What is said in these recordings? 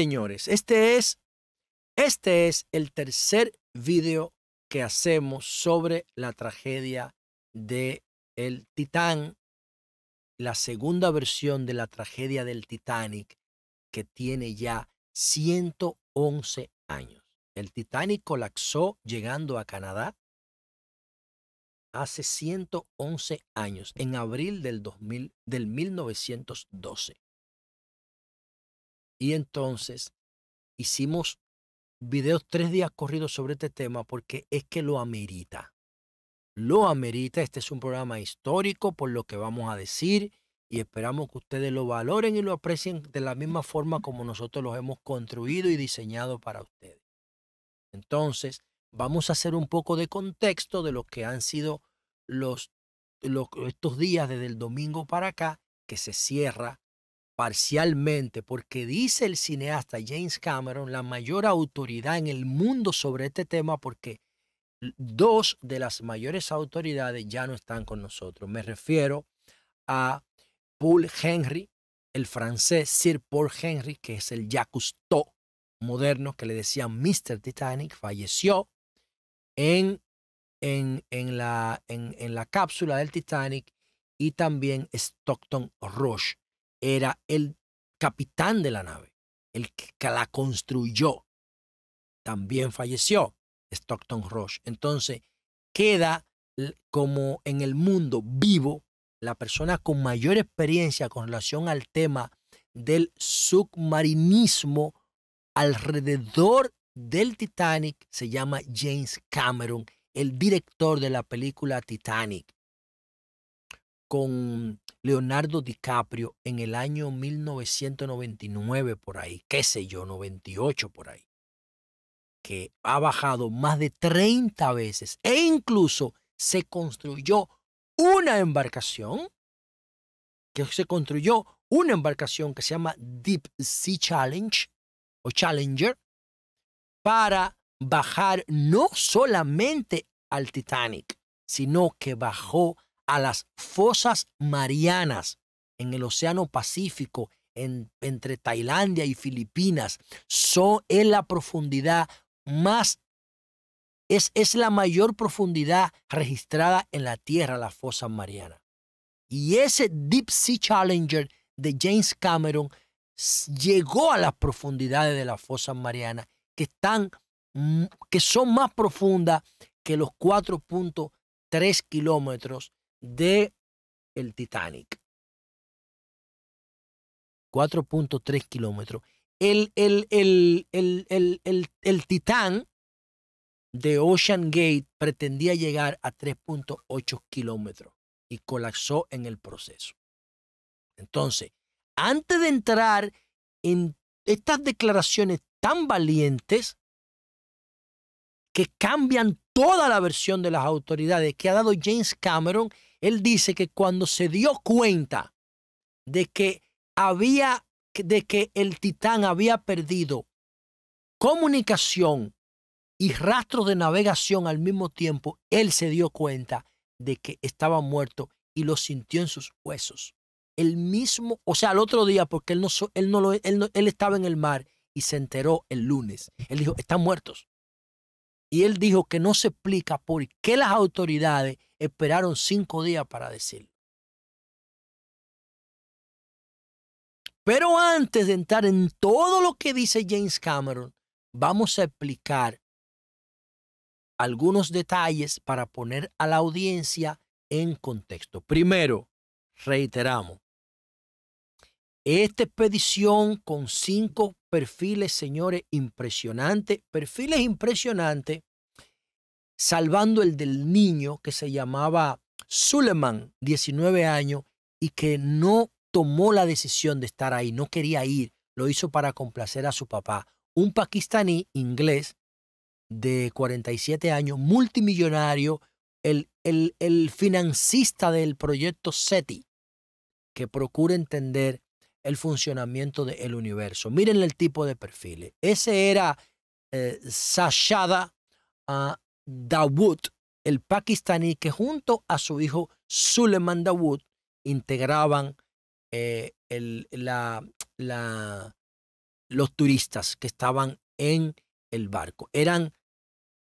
señores, este es, este es el tercer video que hacemos sobre la tragedia de el Titán, la segunda versión de la tragedia del Titanic, que tiene ya 111 años. El Titanic colapsó llegando a Canadá hace 111 años, en abril del, del 1912. Y entonces hicimos videos tres días corridos sobre este tema porque es que lo amerita. Lo amerita, este es un programa histórico por lo que vamos a decir y esperamos que ustedes lo valoren y lo aprecien de la misma forma como nosotros los hemos construido y diseñado para ustedes. Entonces, vamos a hacer un poco de contexto de lo que han sido los, estos días desde el domingo para acá, que se cierra parcialmente, porque dice el cineasta James Cameron, la mayor autoridad en el mundo sobre este tema, porque dos de las mayores autoridades ya no están con nosotros. Me refiero a Paul Henry, el francés Sir Paul Henry, que es el Jacques moderno, que le decía Mr. Titanic, falleció en, la, en, en la cápsula del Titanic y también Stockton Roche era el capitán de la nave, el que la construyó. También falleció Stockton Rush. Entonces, queda como en el mundo vivo la persona con mayor experiencia con relación al tema del submarinismo alrededor del Titanic se llama James Cameron, el director de la película Titanic, con Leonardo DiCaprio en el año 1999 por ahí, qué sé yo, 98 por ahí, que ha bajado más de 30 veces e incluso se construyó una embarcación, que se construyó una embarcación que se llama Deep Sea Challenge o Challenger para bajar no solamente al Titanic, sino que bajó a las fosas marianas en el Océano Pacífico, entre Tailandia y Filipinas, son, la profundidad más es, la mayor profundidad registrada en la Tierra, la fosa mariana. Y ese Deep Sea Challenger de James Cameron llegó a las profundidades de las fosas marianas, que, están, mm, que son más profundas que los 4.3 kilómetros de el Titanic. 4.3 kilómetros. El, el, el, el, Titán de Ocean Gate pretendía llegar a 3.8 kilómetros y colapsó en el proceso. Entonces, antes de entrar en estas declaraciones tan valientes que cambian toda la versión de las autoridades que ha dado James Cameron él dice que cuando se dio cuenta de que había, de que el titán había perdido comunicación y rastros de navegación al mismo tiempo, él se dio cuenta de que estaba muerto y lo sintió en sus huesos. El mismo, o sea, al otro día, porque él no, él él estaba en el mar y se enteró el lunes. Él dijo, están muertos. Y él dijo que no se explica por qué las autoridades esperaron cinco días para decirlo. Pero antes de entrar en todo lo que dice James Cameron, vamos a explicar algunos detalles para poner a la audiencia en contexto. Primero, reiteramos, esta expedición con cinco perfiles, señores, impresionantes, perfiles impresionantes salvando el del niño que se llamaba Suleiman, 19 años, y que no tomó la decisión de estar ahí, no quería ir, lo hizo para complacer a su papá. Un pakistaní inglés de 47 años, multimillonario, el, el, el financista del proyecto SETI, que procura entender el funcionamiento del universo. Miren el tipo de perfiles. Ese era Sashada eh, ah, Dawood, el pakistaní, que junto a su hijo Suleiman Dawood integraban eh, el, la, los turistas que estaban en el barco. Eran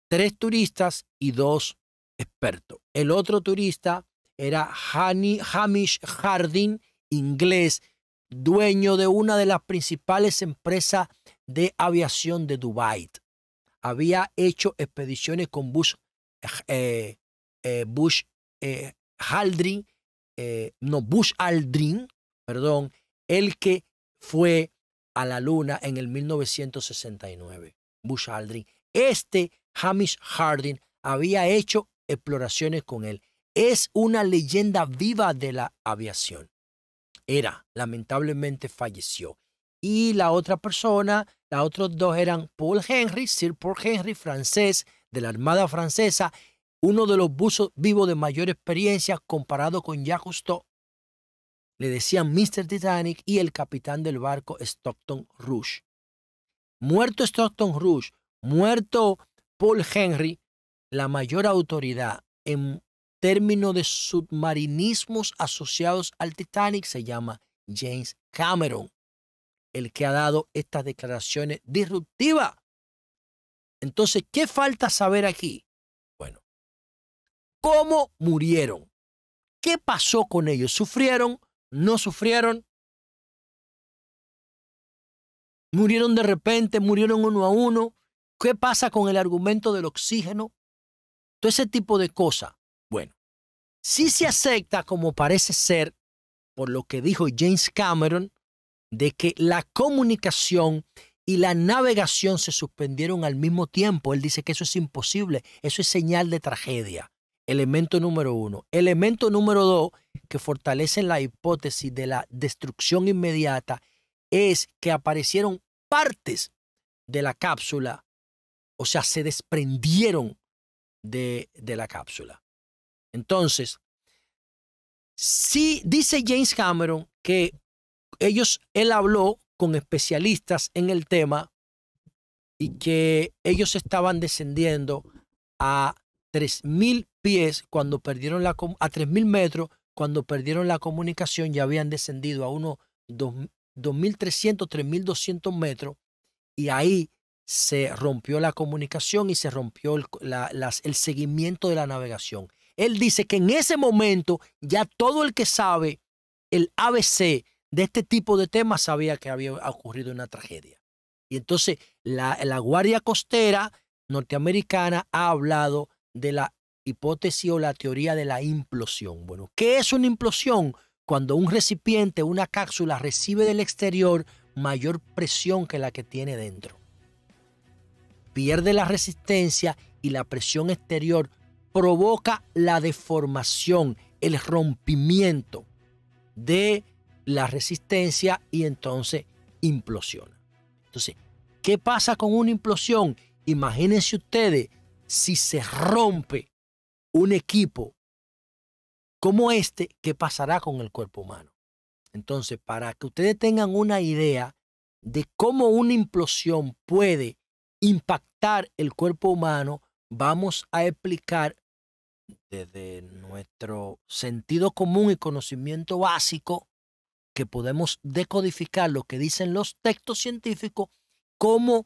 tres turistas y dos expertos. El otro turista era Hani, Hamish Hardin, inglés, dueño de una de las principales empresas de aviación de Dubái había hecho expediciones con Bush, eh, eh, eh, Bush no, Bush Aldrin, perdón, el que fue a la luna en el 1969, Bush Aldrin. Este Hamish Harding había hecho exploraciones con él. Es una leyenda viva de la aviación. Era, lamentablemente falleció y la otra persona, los otros dos eran Paul Henry, Sir Paul Henry, francés de la Armada Francesa, uno de los buzos vivos de mayor experiencia comparado con Jacques justo Le decían Mr. Titanic y el capitán del barco Stockton Rush. Muerto Stockton Rush, muerto Paul Henry, la mayor autoridad en términos de submarinismos asociados al Titanic se llama James Cameron el que ha dado estas declaraciones disruptivas. Entonces, ¿qué falta saber aquí? Bueno, ¿cómo murieron? ¿Qué pasó con ellos? ¿Sufrieron? ¿No sufrieron? ¿Murieron de repente? ¿Murieron uno a uno? ¿Qué pasa con el argumento del oxígeno? Todo ese tipo de cosas. Bueno, si se acepta como parece ser, por lo que dijo James Cameron, de que la comunicación y la navegación se suspendieron al mismo tiempo. Él dice que eso es imposible, eso es señal de tragedia. Elemento número uno. Elemento número dos, que fortalece la hipótesis de la destrucción inmediata, es que aparecieron partes de la cápsula, o sea, se desprendieron de, de la cápsula. Entonces, si dice James Cameron que ellos, él habló con especialistas en el tema y que ellos estaban descendiendo a 3.000 pies cuando perdieron la, a 3.000 metros cuando perdieron la comunicación ya habían descendido a unos 2.300, 3.200 metros y ahí se rompió la comunicación y se rompió el, el seguimiento de la navegación. Él dice que en ese momento ya todo el que sabe el ABC de este tipo de temas sabía que había ocurrido una tragedia. Y entonces la, Guardia Costera norteamericana ha hablado de la hipótesis o la teoría de la implosión. Bueno, ¿qué es una implosión? Cuando un recipiente, una cápsula, recibe del exterior mayor presión que la que tiene dentro. Pierde la resistencia y la presión exterior provoca la deformación, el rompimiento de la resistencia y entonces implosiona. Entonces, ¿qué pasa con una implosión? Imagínense ustedes si se rompe un equipo como este, ¿qué pasará con el cuerpo humano? Entonces, para que ustedes tengan una idea de cómo una implosión puede impactar el cuerpo humano, vamos a explicar desde nuestro sentido común y conocimiento básico que podemos decodificar lo que dicen los textos científicos, cómo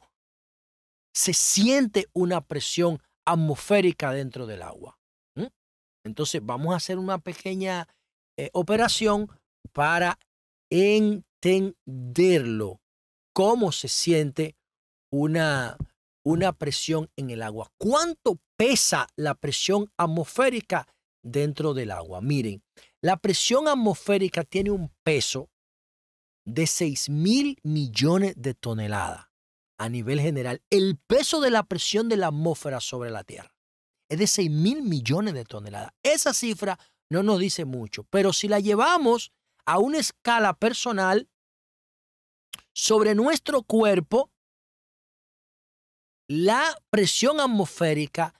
se siente una presión atmosférica dentro del agua. Entonces vamos a hacer una pequeña eh, operación para entenderlo, cómo se siente una, una presión en el agua. ¿Cuánto pesa la presión atmosférica dentro del agua? Miren, la presión atmosférica tiene un peso de 6 mil millones de toneladas a nivel general. El peso de la presión de la atmósfera sobre la Tierra es de 6 mil millones de toneladas. Esa cifra no nos dice mucho, pero si la llevamos a una escala personal sobre nuestro cuerpo, la presión atmosférica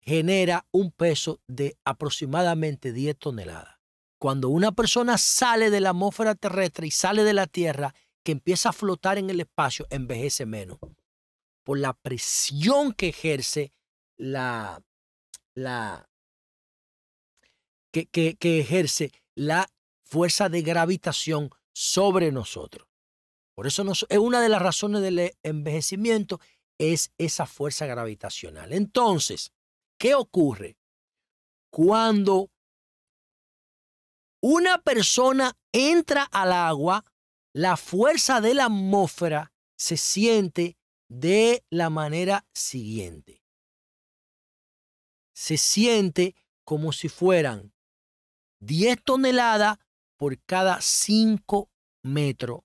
genera un peso de aproximadamente 10 toneladas. Cuando una persona sale de la atmósfera terrestre y sale de la Tierra, que empieza a flotar en el espacio, envejece menos. Por la presión que ejerce la... la que, que, ejerce la fuerza de gravitación sobre nosotros. Por eso es una de las razones del envejecimiento es esa fuerza gravitacional. Entonces, ¿qué ocurre? Cuando una persona entra al agua, la fuerza de la atmósfera se siente de la manera siguiente. Se siente como si fueran 10 toneladas por cada 5 metros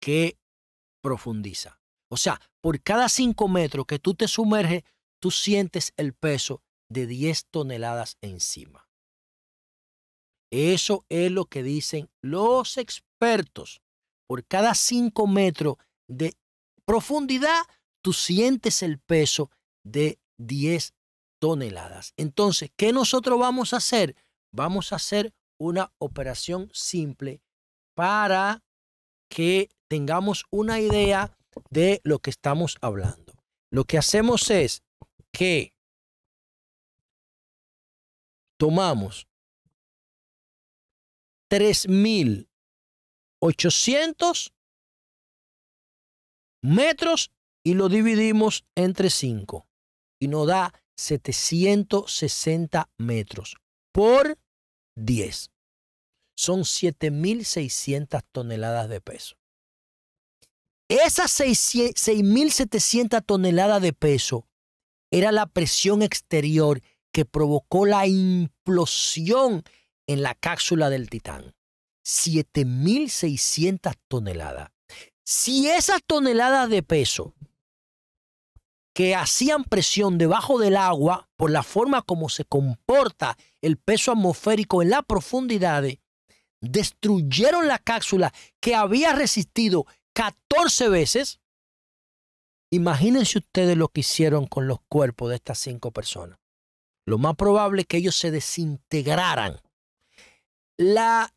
que profundiza. O sea, por cada 5 metros que tú te sumerges, tú sientes el peso de 10 toneladas encima. Eso es lo que dicen los expertos. Por cada 5 metros de profundidad, tú sientes el peso de 10 toneladas. Entonces, ¿qué nosotros vamos a hacer? Vamos a hacer una operación simple para que tengamos una idea de lo que estamos hablando. Lo que hacemos es que tomamos 3.800 metros y lo dividimos entre 5 y nos da 760 metros por 10. Son 7.600 toneladas de peso. Esas 6.700 toneladas de peso era la presión exterior que provocó la implosión en la cápsula del Titán. 7.600 toneladas. Si esas toneladas de peso que hacían presión debajo del agua por la forma como se comporta el peso atmosférico en las profundidades, destruyeron la cápsula que había resistido 14 veces. Imagínense ustedes lo que hicieron con los cuerpos de estas cinco personas. Lo más probable es que ellos se desintegraran la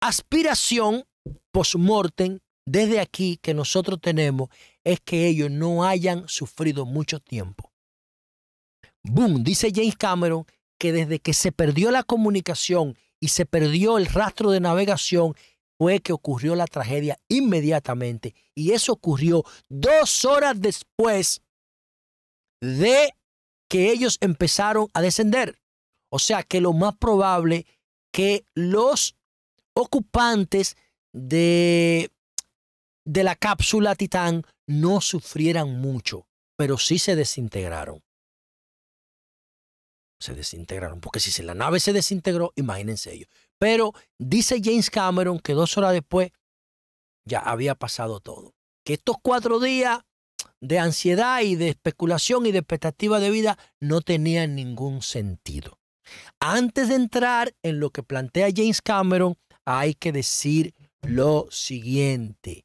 aspiración post-mortem desde aquí que nosotros tenemos es que ellos no hayan sufrido mucho tiempo. Boom, dice James Cameron que desde que se perdió la comunicación y se perdió el rastro de navegación, fue que ocurrió la tragedia inmediatamente. Y eso ocurrió dos horas después de que ellos empezaron a descender. O sea que lo más probable que los ocupantes de, la cápsula Titán no sufrieran mucho, pero sí se desintegraron. Se desintegraron, porque si la nave se desintegró, imagínense ellos. Pero dice James Cameron que dos horas después ya había pasado todo. Que estos cuatro días de ansiedad y de especulación y de expectativa de vida no tenían ningún sentido. Antes de entrar en lo que plantea James Cameron, hay que decir lo siguiente.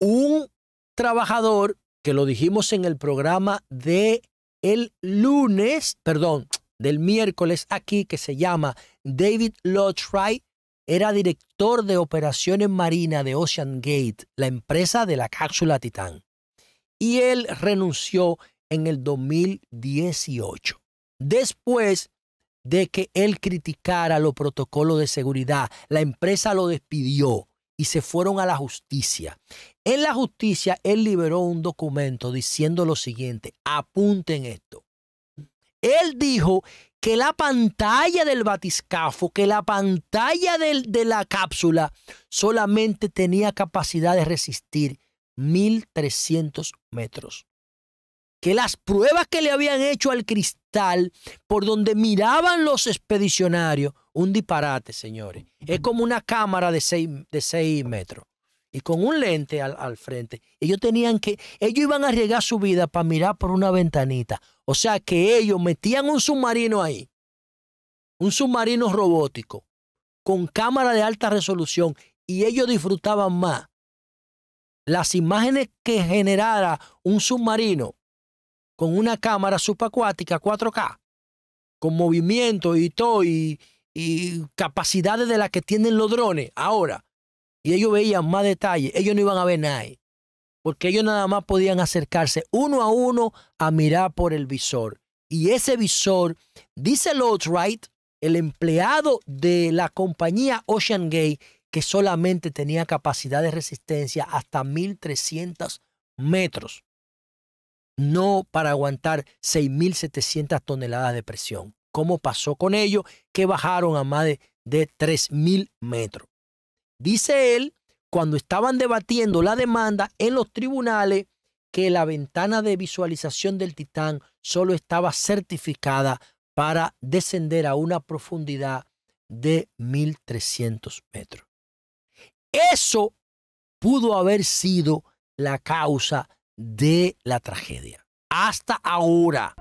Un trabajador, que lo dijimos en el programa de el lunes, perdón, del miércoles aquí, que se llama David Wright, era director de operaciones marinas de Ocean Gate, la empresa de la cápsula Titán. Y él renunció en el 2018. Después de que él criticara los protocolos de seguridad, la empresa lo despidió y se fueron a la justicia. En la justicia, él liberó un documento diciendo lo siguiente, apunten esto. Él dijo que la pantalla del batiscafo, que la pantalla de la cápsula solamente tenía capacidad de resistir 1.300 metros que las pruebas que le habían hecho al cristal por donde miraban los expedicionarios, un disparate, señores. Es como una cámara de de seis metros y con un lente al, al, frente. Ellos tenían que, ellos iban a arriesgar su vida para mirar por una ventanita. O sea que ellos metían un submarino ahí, un submarino robótico, con cámara de alta resolución, y ellos disfrutaban más las imágenes que generara un submarino con una cámara subacuática 4K, con movimiento y todo, y, capacidades de las que tienen los drones ahora. Y ellos veían más detalles, ellos no iban a ver nada. Porque ellos nada más podían acercarse uno a uno a mirar por el visor. Y ese visor, dice Lord Wright, el empleado de la compañía Ocean Gate, que solamente tenía capacidad de resistencia hasta 1300 metros no para aguantar 6.700 toneladas de presión. ¿Cómo pasó con ellos? Que bajaron a más de, de 3.000 metros. Dice él, cuando estaban debatiendo la demanda en los tribunales, que la ventana de visualización del Titán solo estaba certificada para descender a una profundidad de 1.300 metros. Eso pudo haber sido la causa de la tragedia. Hasta ahora.